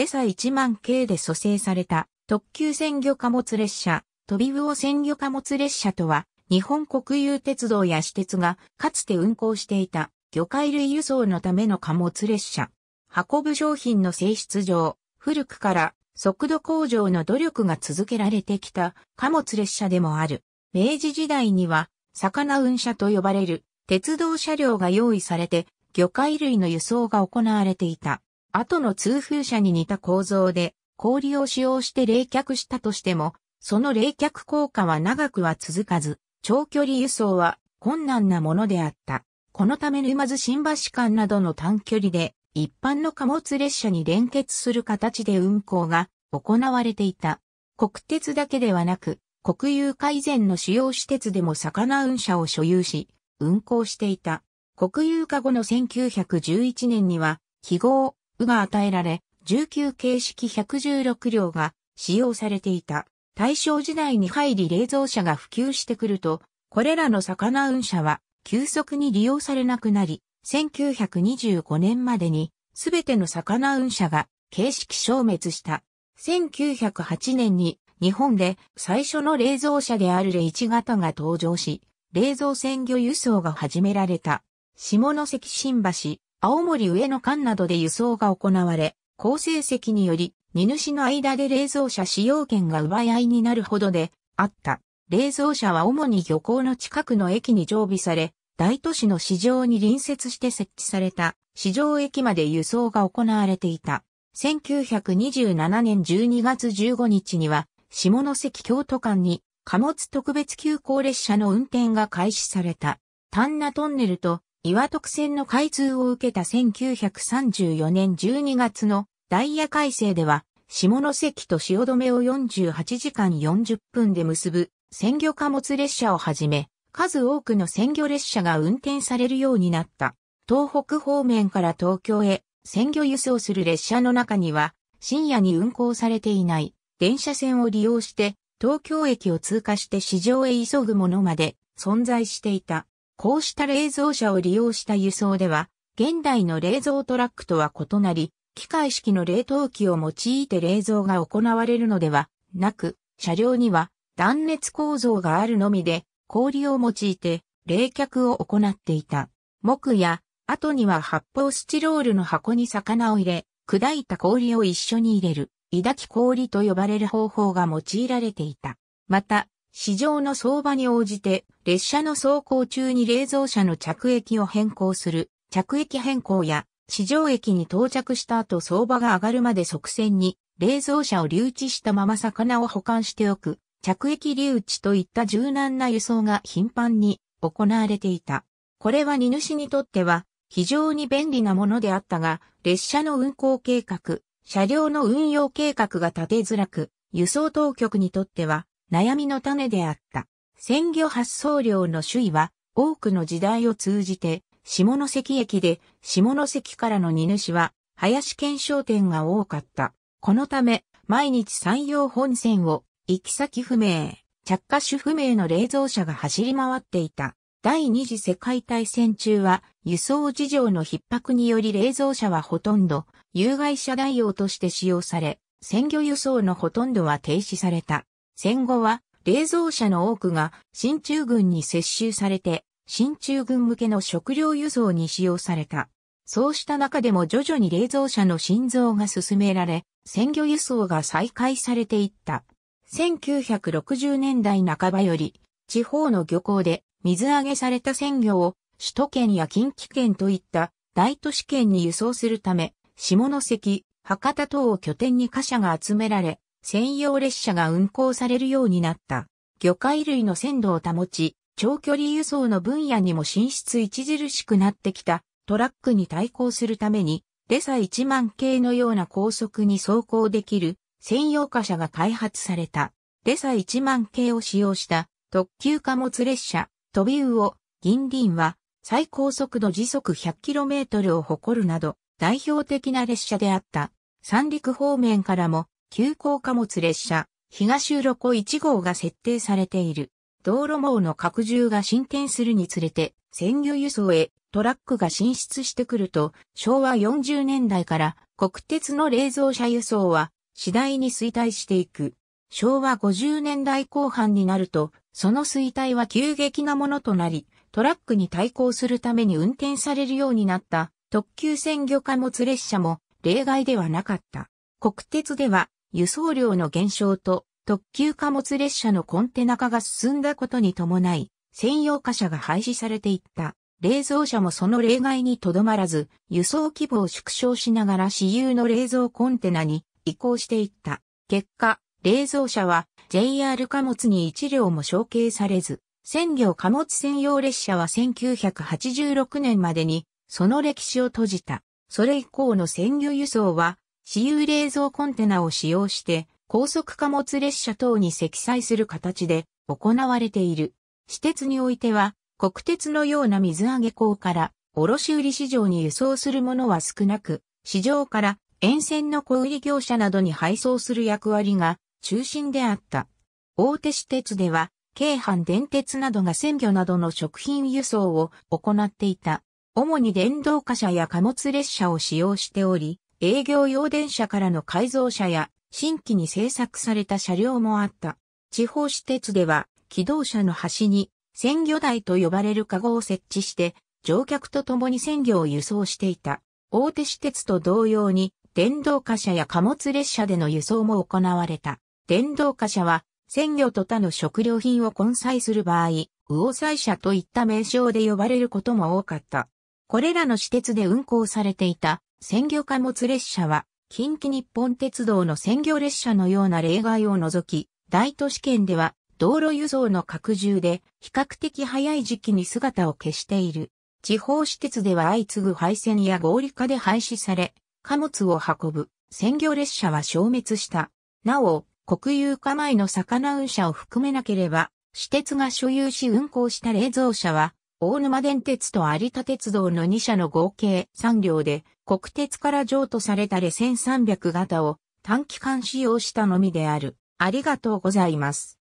レサ1万系で蘇生された特急鮮魚貨物列車、飛び魚鮮魚貨物列車とは、日本国有鉄道や私鉄がかつて運行していた魚介類輸送のための貨物列車。運ぶ商品の性質上、古くから速度向上の努力が続けられてきた貨物列車でもある。明治時代には、魚運車と呼ばれる鉄道車両が用意されて魚介類の輸送が行われていた。後の通風車に似た構造で、氷を使用して冷却したとしても、その冷却効果は長くは続かず、長距離輸送は困難なものであった。このため沼津新橋間などの短距離で、一般の貨物列車に連結する形で運行が行われていた。国鉄だけではなく、国有化以前の主要施設でも魚運車を所有し、運行していた。国有化後の1911年には、記号が与えられ、19形式116両が使用されていた。大正時代に入り冷蔵車が普及してくると、これらの魚運車は急速に利用されなくなり、1925年までにすべての魚運車が形式消滅した。1908年に日本で最初の冷蔵車であるレイチ型が登場し、冷蔵鮮魚輸送が始められた。下関新橋、青森上野間などで輸送が行われ、好成績により、荷主の間で冷蔵車使用権が奪い合いになるほどであった。冷蔵車は主に漁港の近くの駅に常備され、大都市の市場に隣接して設置された市場駅まで輸送が行われていた。1927年12月15日には、下関京都間に貨物特別急行列車の運転が開始された。丹那トンネルと岩徳線の開通を受けた1934年12月のダイヤ改正では、下関と汐留を48時間40分で結ぶ鮮魚貨物列車をはじめ、数多くの鮮魚列車が運転されるようになった。東北方面から東京へ鮮魚輸送する列車の中には、深夜に運行されていない電車線を利用して東京駅を通過して市場へ急ぐものまで存在していた。こうした冷蔵車を利用した輸送では、現代の冷蔵トラックとは異なり、機械式の冷凍機を用いて冷蔵が行われるのではなく、車両には断熱構造があるのみで、氷を用いて冷却を行っていた。木や、後には発泡スチロールの箱に魚を入れ、砕いた氷を一緒に入れる、抱き氷と呼ばれる方法が用いられていた。また、市場の相場に応じて、列車の走行中に冷蔵車の着液を変更する、着液変更や、市場駅に到着した後相場が上がるまで即戦に、冷蔵車を留置したまま魚を保管しておく、着液留置といった柔軟な輸送が頻繁に行われていた。これは荷主にとっては非常に便利なものであったが、列車の運行計画、車両の運用計画が立てづらく、輸送当局にとっては悩みの種であった。鮮魚発送量の首位は、多くの時代を通じて、下関駅で、下関からの荷主は、林県商店が多かった。このため、毎日山陽本線を、行き先不明、着火種不明の冷蔵車が走り回っていた。第二次世界大戦中は、輸送事情の逼迫により冷蔵車はほとんど、有害車代用として使用され、鮮魚輸送のほとんどは停止された。戦後は、冷蔵車の多くが進駐軍に接収されて、進駐軍向けの食料輸送に使用された。そうした中でも徐々に冷蔵車の心臓が進められ、鮮魚輸送が再開されていった。1960年代半ばより、地方の漁港で水揚げされた鮮魚を首都圏や近畿圏といった大都市圏に輸送するため、下関、博多等を拠点に貨車が集められ、専用列車が運行されるようになった。魚介類の鮮度を保ち、長距離輸送の分野にも進出著しくなってきたトラックに対抗するために、レサ1万系のような高速に走行できる専用貨車が開発された。レサ1万系を使用した特急貨物列車、トビウオ、銀輪は最高速度時速 100km を誇るなど代表的な列車であった。三陸方面からも急行貨物列車、東うろこ1号が設定されている。道路網の拡充が進展するにつれて、鮮魚輸送へトラックが進出してくると、昭和40年代から国鉄の冷蔵車輸送は次第に衰退していく。昭和50年代後半になると、その衰退は急激なものとなり、トラックに対抗するために運転されるようになった特急鮮魚貨物列車も例外ではなかった。国鉄では輸送量の減少と特急貨物列車のコンテナ化が進んだことに伴い、専用貨車が廃止されていった。冷蔵車もその例外にとどまらず、輸送規模を縮小しながら私有の冷蔵コンテナに移行していった。結果、冷蔵車は JR 貨物に1両も承継されず、鮮魚貨物専用列車は1986年までにその歴史を閉じた。それ以降の鮮魚輸送は私有冷蔵コンテナを使用して、高速貨物列車等に積載する形で行われている。私鉄においては、国鉄のような水揚げ港から卸売市場に輸送するものは少なく、市場から沿線の小売業者などに配送する役割が中心であった。大手私鉄では、京阪電鉄などが鮮魚などの食品輸送を行っていた。主に電動貨車や貨物列車を使用しており、営業用電車からの改造車や新規に製作された車両もあった。地方私鉄では、機動車の端に鮮魚台と呼ばれるカゴを設置して、乗客と共に鮮魚を輸送していた。大手私鉄と同様に、電動貨車や貨物列車での輸送も行われた。電動貨車は、鮮魚と他の食料品を混載する場合、魚載車といった名称で呼ばれることも多かった。これらの私鉄で運行されていた鮮魚貨物列車は、近畿日本鉄道の鮮魚列車のような例外を除き、大都市圏では道路輸送の拡充で比較的早い時期に姿を消している。地方私鉄では相次ぐ廃線や合理化で廃止され、貨物を運ぶ鮮魚列車は消滅した。なお、国有化前の魚運車を含めなければ、私鉄が所有し運行した冷蔵車は大沼電鉄と有田鉄道の2社の合計3両で、国鉄から譲渡されたレ1300型を短期間使用したのみである。ありがとうございます。